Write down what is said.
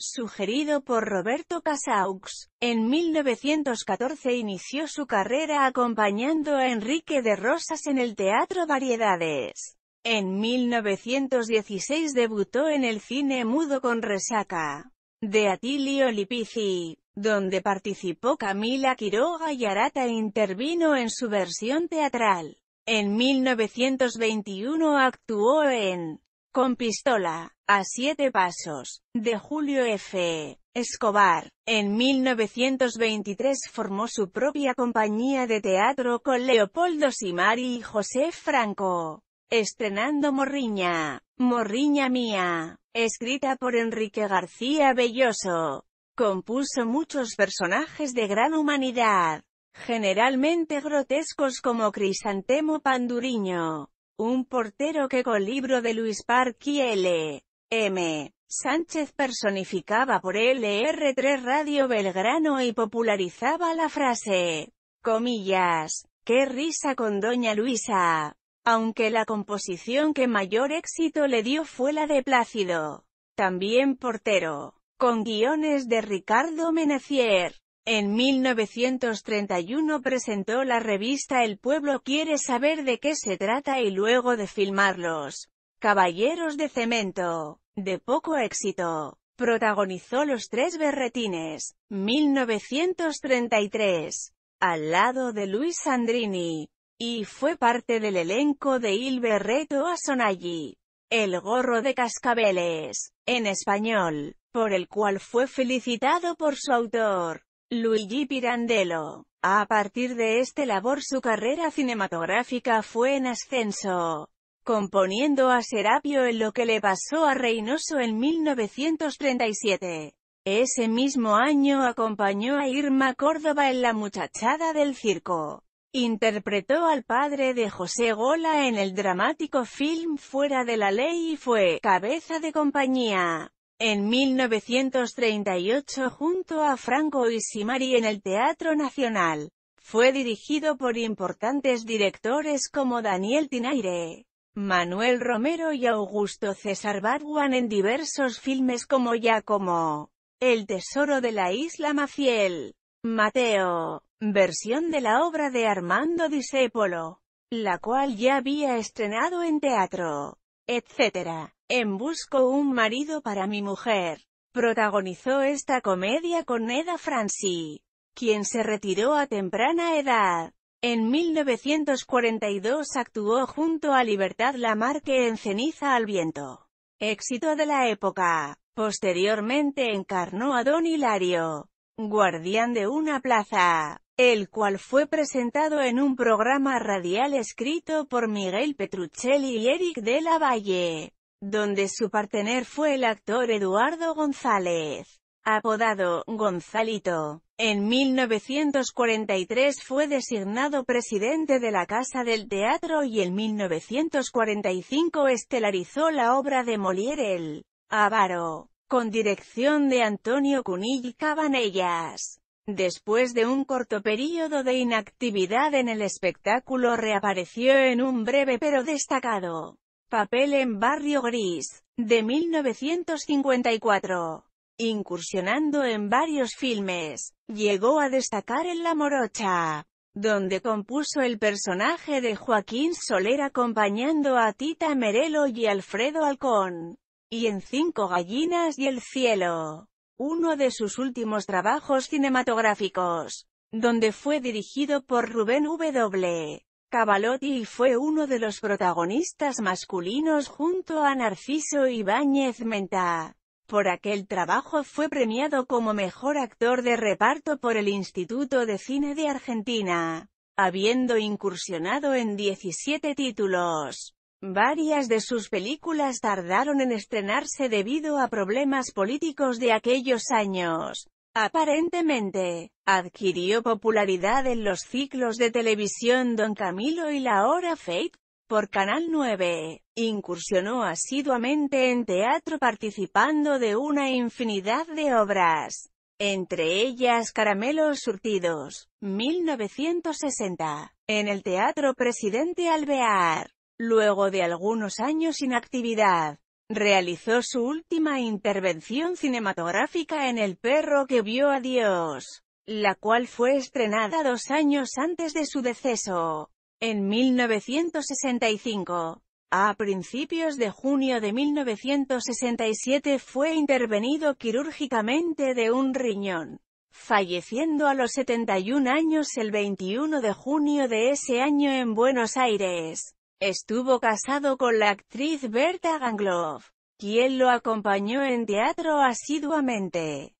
sugerido por Roberto Casaux. En 1914 inició su carrera acompañando a Enrique de Rosas en el Teatro Variedades. En 1916 debutó en el cine mudo con Resaca, de Atilio Lipici, donde participó Camila Quiroga y Arata e intervino en su versión teatral. En 1921 actuó en con pistola, a siete pasos, de Julio F. Escobar. En 1923 formó su propia compañía de teatro con Leopoldo Simari y José Franco, estrenando Morriña, Morriña Mía, escrita por Enrique García Belloso. Compuso muchos personajes de gran humanidad, generalmente grotescos como Crisantemo Panduriño, un portero que con libro de Luis y L. M. Sánchez personificaba por LR3 Radio Belgrano y popularizaba la frase, comillas, qué risa con Doña Luisa, aunque la composición que mayor éxito le dio fue la de Plácido, también portero, con guiones de Ricardo Menecier. En 1931 presentó la revista El Pueblo Quiere Saber de qué se trata y luego de filmarlos. Caballeros de Cemento, de poco éxito, protagonizó Los Tres Berretines, 1933, al lado de Luis Sandrini, y fue parte del elenco de Il Berreto a sonagli, El Gorro de Cascabeles, en español, por el cual fue felicitado por su autor. Luigi Pirandello. A partir de este labor su carrera cinematográfica fue en ascenso, componiendo a Serapio en lo que le pasó a Reynoso en 1937. Ese mismo año acompañó a Irma Córdoba en La muchachada del circo. Interpretó al padre de José Gola en el dramático film Fuera de la ley y fue «cabeza de compañía» En 1938 junto a Franco Simari en el Teatro Nacional. Fue dirigido por importantes directores como Daniel Tinaire, Manuel Romero y Augusto César Barguán en diversos filmes como Ya como, El Tesoro de la Isla Maciel, Mateo, versión de la obra de Armando Disépolo, la cual ya había estrenado en teatro, etc. En Busco un marido para mi mujer. Protagonizó esta comedia con Eda Franci, quien se retiró a temprana edad. En 1942 actuó junto a Libertad Lamarque en Ceniza al viento. Éxito de la época. Posteriormente encarnó a Don Hilario, guardián de una plaza, el cual fue presentado en un programa radial escrito por Miguel Petruccelli y Eric de la Valle donde su partener fue el actor Eduardo González, apodado Gonzalito. En 1943 fue designado presidente de la Casa del Teatro y en 1945 estelarizó la obra de Molière El Avaro, con dirección de Antonio Cunill Cabanellas. Después de un corto periodo de inactividad en el espectáculo reapareció en un breve pero destacado Papel en Barrio Gris, de 1954. Incursionando en varios filmes, llegó a destacar en La Morocha, donde compuso el personaje de Joaquín Soler acompañando a Tita Merelo y Alfredo Alcón, y en Cinco Gallinas y el Cielo, uno de sus últimos trabajos cinematográficos, donde fue dirigido por Rubén W. Cavalotti fue uno de los protagonistas masculinos junto a Narciso Ibáñez Menta. Por aquel trabajo fue premiado como mejor actor de reparto por el Instituto de Cine de Argentina, habiendo incursionado en 17 títulos. Varias de sus películas tardaron en estrenarse debido a problemas políticos de aquellos años. Aparentemente, adquirió popularidad en los ciclos de televisión Don Camilo y La Hora Fate, por Canal 9. Incursionó asiduamente en teatro participando de una infinidad de obras, entre ellas Caramelos Surtidos, 1960, en el Teatro Presidente Alvear. Luego de algunos años sin actividad, Realizó su última intervención cinematográfica en El perro que vio a Dios, la cual fue estrenada dos años antes de su deceso, en 1965. A principios de junio de 1967 fue intervenido quirúrgicamente de un riñón, falleciendo a los 71 años el 21 de junio de ese año en Buenos Aires. Estuvo casado con la actriz Berta Gangloff, quien lo acompañó en teatro asiduamente.